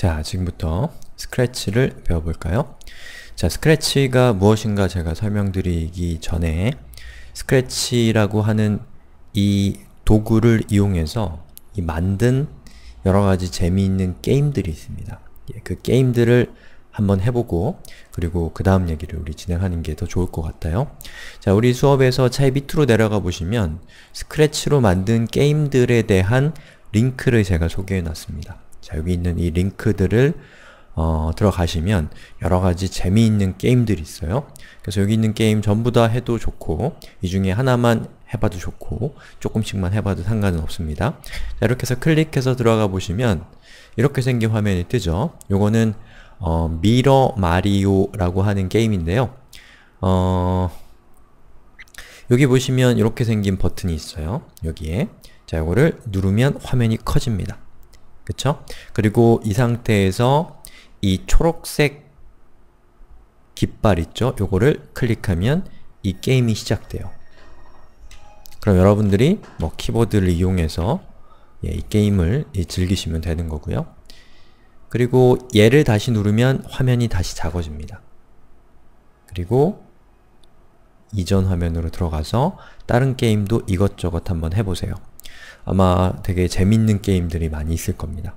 자, 지금부터 스크래치를 배워볼까요? 자, 스크래치가 무엇인가 제가 설명드리기 전에 스크래치라고 하는 이 도구를 이용해서 이 만든 여러가지 재미있는 게임들이 있습니다. 예, 그 게임들을 한번 해보고 그리고 그 다음 얘기를 우리 진행하는 게 더 좋을 것 같아요. 자, 우리 수업에서 차이 밑으로 내려가 보시면 스크래치로 만든 게임들에 대한 링크를 제가 소개해 놨습니다. 자, 여기 있는 이 링크들을 어, 들어가시면 여러 가지 재미있는 게임들이 있어요. 그래서 여기 있는 게임 전부 다 해도 좋고 이 중에 하나만 해봐도 좋고 조금씩만 해봐도 상관은 없습니다. 자, 이렇게 해서 클릭해서 들어가 보시면 이렇게 생긴 화면이 뜨죠. 요거는 어, 미러 마리오라고 하는 게임인데요. 어, 여기 보시면 이렇게 생긴 버튼이 있어요. 여기에 자, 요거를 누르면 화면이 커집니다. 그쵸? 그리고 이 상태에서 이 초록색 깃발 있죠? 요거를 클릭하면 이 게임이 시작돼요. 그럼 여러분들이 뭐 키보드를 이용해서 예, 이 게임을 예, 즐기시면 되는 거고요. 그리고 얘를 다시 누르면 화면이 다시 작아집니다. 그리고 이전 화면으로 들어가서 다른 게임도 이것저것 한번 해보세요. 아마 되게 재밌는 게임들이 많이 있을 겁니다.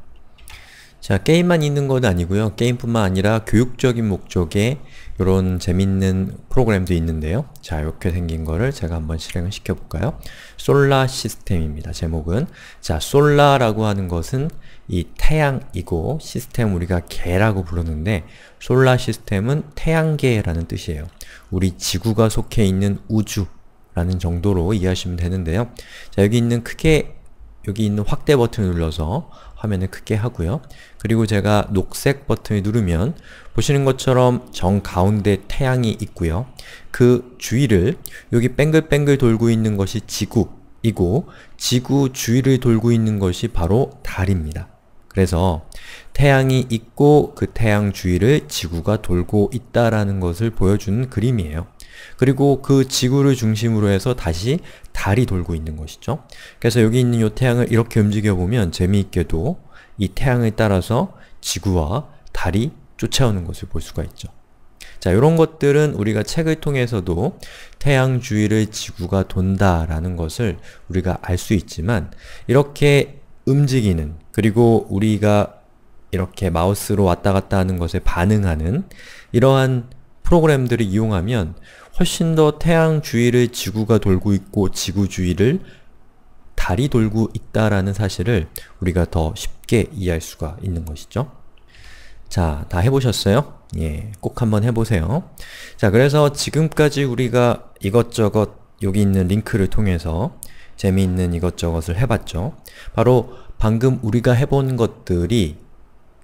자, 게임만 있는 건 아니고요. 게임뿐만 아니라 교육적인 목적에 이런 재밌는 프로그램도 있는데요. 자, 이렇게 생긴 거를 제가 한번 실행을 시켜볼까요? 솔라 시스템입니다. 제목은 자, 솔라라고 하는 것은 이 태양이고 시스템 우리가 개라고 부르는데 솔라 시스템은 태양계라는 뜻이에요. 우리 지구가 속해 있는 우주 라는 정도로 이해하시면 되는데요. 자, 여기 있는 크게 여기 있는 확대 버튼을 눌러서 화면을 크게 하고요. 그리고 제가 녹색 버튼을 누르면 보시는 것처럼 정 가운데 태양이 있고요. 그 주위를 여기 뱅글뱅글 돌고 있는 것이 지구이고 지구 주위를 돌고 있는 것이 바로 달입니다. 그래서 태양이 있고 그 태양 주위를 지구가 돌고 있다라는 것을 보여주는 그림이에요. 그리고 그 지구를 중심으로 해서 다시 달이 돌고 있는 것이죠. 그래서 여기 있는 이 태양을 이렇게 움직여보면 재미있게도 이 태양을 따라서 지구와 달이 쫓아오는 것을 볼 수가 있죠. 자, 이런 것들은 우리가 책을 통해서도 태양 주위를 지구가 돈다라는 것을 우리가 알 수 있지만 이렇게 움직이는 그리고 우리가 이렇게 마우스로 왔다 갔다 하는 것에 반응하는 이러한 프로그램들을 이용하면 훨씬 더 태양 주위를 지구가 돌고 있고 지구 주위를 달이 돌고 있다라는 사실을 우리가 더 쉽게 이해할 수가 있는 것이죠. 자, 다 해보셨어요? 예, 꼭 한번 해보세요. 자, 그래서 지금까지 우리가 이것저것 여기 있는 링크를 통해서 재미있는 이것저것을 해봤죠. 바로 방금 우리가 해본 것들이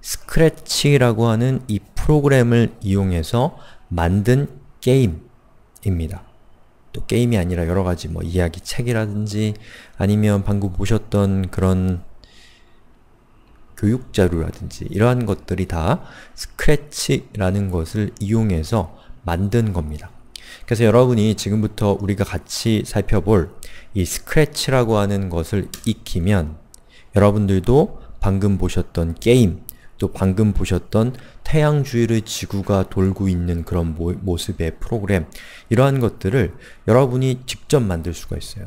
스크래치라고 하는 이 프로그램을 이용해서 만든 게임, 입니다. 또 게임이 아니라 여러 가지 뭐 이야기 책이라든지 아니면 방금 보셨던 그런 교육 자료라든지 이러한 것들이 다 스크래치라는 것을 이용해서 만든 겁니다. 그래서 여러분이 지금부터 우리가 같이 살펴볼 이 스크래치라고 하는 것을 익히면 여러분들도 방금 보셨던 게임, 또 방금 보셨던 태양 주위를 지구가 돌고 있는 그런 모, 모습의 프로그램 이러한 것들을 여러분이 직접 만들 수가 있어요.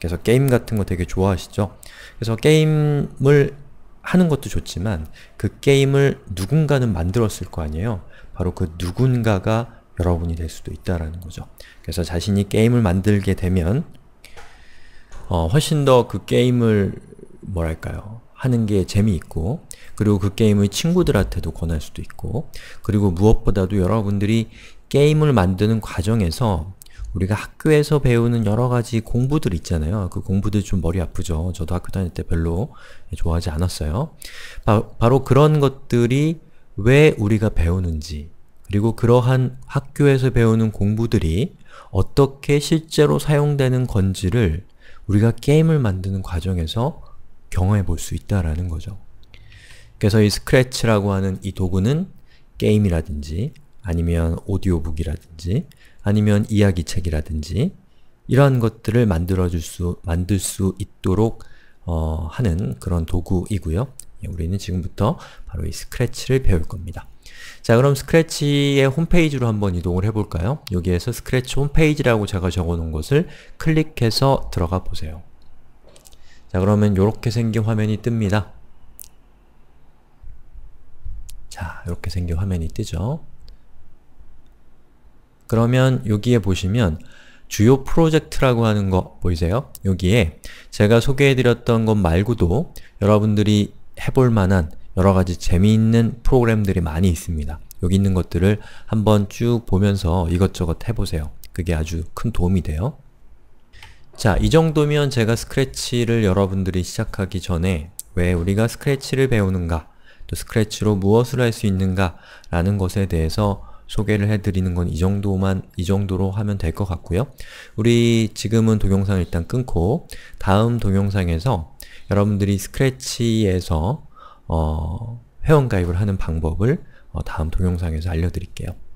그래서 게임 같은 거 되게 좋아하시죠? 그래서 게임을 하는 것도 좋지만 그 게임을 누군가는 만들었을 거 아니에요? 바로 그 누군가가 여러분이 될 수도 있다라는 거죠. 그래서 자신이 게임을 만들게 되면 어, 훨씬 더 그 게임을 뭐랄까요? 하는 게 재미있고 그리고 그게임을 친구들한테도 권할 수도 있고 그리고 무엇보다도 여러분들이 게임을 만드는 과정에서 우리가 학교에서 배우는 여러 가지 공부들 있잖아요. 그 공부들 좀 머리 아프죠. 저도 학교 다닐 때 별로 좋아하지 않았어요. 바, 바로 그런 것들이 왜 우리가 배우는지 그리고 그러한 학교에서 배우는 공부들이 어떻게 실제로 사용되는 건지를 우리가 게임을 만드는 과정에서 경험해 볼 수 있다라는 거죠. 그래서 이 스크래치라고 하는 이 도구는 게임이라든지 아니면 오디오북이라든지 아니면 이야기책이라든지 이러한 것들을 만들어줄 수, 만들 수 있도록 어, 하는 그런 도구이고요. 예, 우리는 지금부터 바로 이 스크래치를 배울 겁니다. 자 그럼 스크래치의 홈페이지로 한번 이동을 해볼까요? 여기에서 스크래치 홈페이지라고 제가 적어놓은 것을 클릭해서 들어가 보세요. 자 그러면 이렇게 생긴 화면이 뜹니다. 자, 이렇게 생긴 화면이 뜨죠. 그러면 여기에 보시면 주요 프로젝트라고 하는 거 보이세요? 여기에 제가 소개해드렸던 것 말고도 여러분들이 해볼 만한 여러가지 재미있는 프로그램들이 많이 있습니다. 여기 있는 것들을 한번 쭉 보면서 이것저것 해보세요. 그게 아주 큰 도움이 돼요. 자, 이 정도면 제가 스크래치를 여러분들이 시작하기 전에 왜 우리가 스크래치를 배우는가, 또 스크래치로 무엇을 할 수 있는가 라는 것에 대해서 소개를 해드리는 건 이 정도만, 이 정도로 하면 될 것 같고요. 우리 지금은 동영상 을 일단 끊고 다음 동영상에서 여러분들이 스크래치에서 어, 회원가입을 하는 방법을 어, 다음 동영상에서 알려드릴게요.